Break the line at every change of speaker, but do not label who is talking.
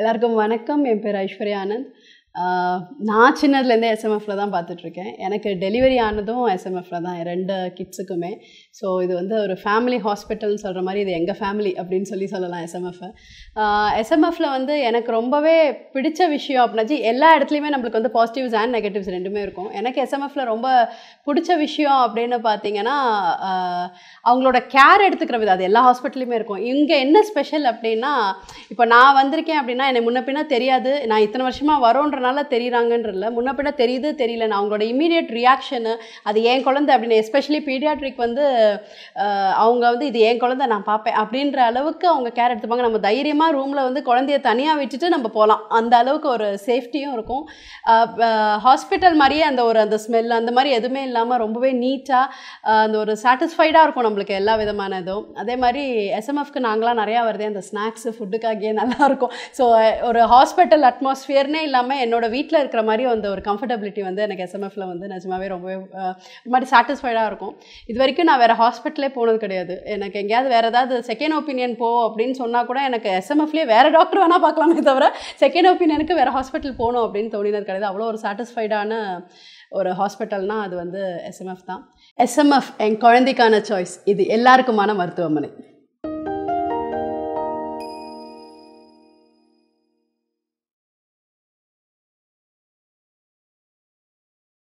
எல்லாருக்கும் வணக்கம் என் பேர் ஐஸ்வர்யா ஆனந்த் நான் சின்னதுலேருந்தே எஸ்எம்எஃப்பில் தான் பார்த்துட்ருக்கேன் எனக்கு டெலிவரி ஆனதும் எஸ்எம்எஃப்ல தான் ரெண்டு கிட்ஸுக்குமே ஸோ இது வந்து ஒரு ஃபேமிலி ஹாஸ்பிட்டல்னு சொல்கிற மாதிரி இது எங்கள் ஃபேமிலி அப்படின்னு சொல்லி சொல்லலாம் எஸ்எம்எஃப் எஸ்எம்எஃப்ல வந்து எனக்கு ரொம்பவே பிடிச்ச விஷயம் அப்படின்னாச்சு எல்லா இடத்துலையுமே நம்மளுக்கு வந்து பாசிட்டிவ்ஸ் அண்ட் நெகட்டிவ்ஸ் ரெண்டுமே இருக்கும் எனக்கு எஸ்எம்எஃப்ல ரொம்ப பிடிச்ச விஷயம் அப்படின்னு பார்த்தீங்கன்னா அவங்களோட கேர் எடுத்துக்கிற விதம் அது எல்லா ஹாஸ்பிட்டலுமே இருக்கும் இங்கே என்ன ஸ்பெஷல் அப்படின்னா இப்போ நான் வந்திருக்கேன் அப்படின்னா எனக்கு முன்ன பின்னா தெரியாது நான் இத்தனை வருஷமாக வரோன்ற காரணனால தெரியுறாங்கன்றல முன்ன பின்ன தெரியுது தெரியலன்னு அவங்களோட இமீடியட் ரியாக்ஷனு அது என் குழந்தை அப்படின்னு எஸ்பெஷலி பீடியாட்ரிக் வந்து அவங்க வந்து இது என் குழந்தை நான் பார்ப்பேன் அப்படின்ற அளவுக்கு அவங்க கேர் எடுத்துப்பாங்க நம்ம தைரியமாக ரூமில் வந்து குழந்தைய தனியாக விட்டுட்டு நம்ம போகலாம் அந்த அளவுக்கு ஒரு சேஃப்டியும் இருக்கும் ஹாஸ்பிட்டல் மாதிரியே அந்த ஒரு அந்த ஸ்மெல் அந்த மாதிரி எதுவுமே இல்லாமல் ரொம்பவே நீட்டாக அந்த ஒரு சாட்டிஸ்ஃபைடாக இருக்கும் நம்மளுக்கு எல்லா விதமான இதுவும் அதே மாதிரி எஸ்எம்எஃப்க்கு நாங்களாம் நிறையா வருதே அந்த ஸ்நாக்ஸு ஃபுட்டுக்காகவே நல்லாயிருக்கும் ஸோ ஒரு ஹாஸ்பிட்டல் அட்மாஸ்ஃபியர்னே இல்லாமல் என்ன என்னோட வீட்டில் இருக்கிற மாதிரி அந்த ஒரு கம்ஃபர்டபிலிட்டி வந்து எனக்கு எஸ்எம்எஃப்ல வந்து நிஜமாவே ரொம்பவே மாதிரி சாட்டிஸ்ஃபைடாக இருக்கும் இது வரைக்கும் நான் வேறு ஹாஸ்பிட்டலே போனது கிடையாது எனக்கு எங்கேயாவது வேறு ஏதாவது செகண்ட் ஒப்பீனியன் போ அப்படின்னு சொன்னால் கூட எனக்கு எஸ்எம்எஃப்லேயே வேறு டாக்டர் வேணால் பார்க்கலாமே தவிர செகண்ட் ஒப்பீனியனுக்கு வேறு ஹாஸ்பிட்டல் போகணும் அப்படின்னு தோணினது கிடையாது அவ்வளோ ஒரு சாட்டிஸ்ஃபைடான ஒரு ஹாஸ்பிட்டல்னால் அது வந்து எஸ்எம்எஃப் தான் எஸ்எம்எஃப் என் குழந்தைக்கான சாய்ஸ் இது எல்லாருக்குமான மருத்துவமனை